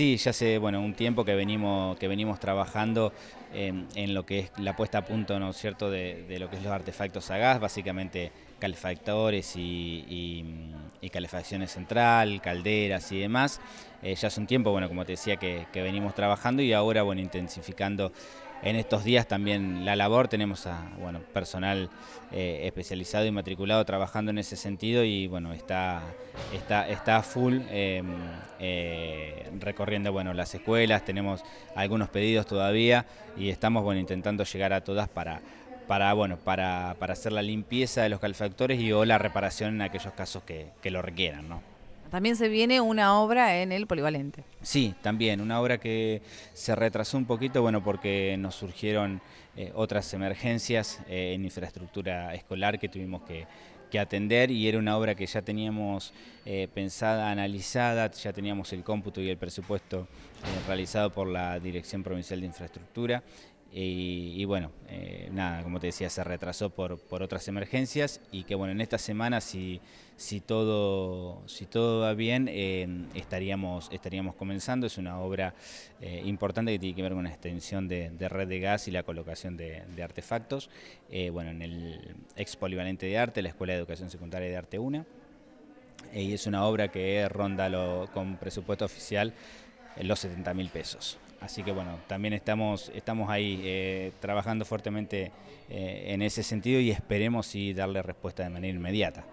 Sí, ya hace bueno, un tiempo que venimos, que venimos trabajando en, lo que es la puesta a punto ¿no cierto? De, lo que es los artefactos a gas, básicamente calefactores y, calefacciones central, calderas y demás. Eh, ya hace un tiempo, bueno, como te decía, que, que venimos trabajando y ahora bueno, intensificando en estos días también la labor, tenemos a personal eh, especializado y matriculado trabajando en ese sentido y bueno, está, está, full em, eh, recorriendo bueno, las escuelas, tenemos algunos pedidos todavía y estamos bueno, intentando llegar a todas para, bueno, para, hacer la limpieza de los calefactores y o la reparación en aquellos casos que, lo requieran. También se viene una obra en el Polivalente. Sí, también, una obra que se retrasó un poquito, bueno, porque nos surgieron eh, otras emergencias eh, en infraestructura escolar que tuvimos que, atender y era una obra que ya teníamos eh, pensada, analizada, ya teníamos el cómputo y el presupuesto realizado por la Dirección Provincial de Infraestructura y, bueno, eh, nada, como te decía, se retrasó por, otras emergencias y que bueno, en esta semana, si, todo, va bien, eh, estaríamos, comenzando. Es una obra eh, importante que tiene que ver con la extensión de, red de gas y la colocación de, artefactos. bueno, en el ex polivalente de arte, la Escuela de Educación Secundaria de Arte 1, Y es una obra que ronda con presupuesto oficial los 70 mil pesos. Así que bueno, también estamos, estamos ahí eh, trabajando fuertemente eh, en ese sentido y esperemos y darle respuesta de manera inmediata.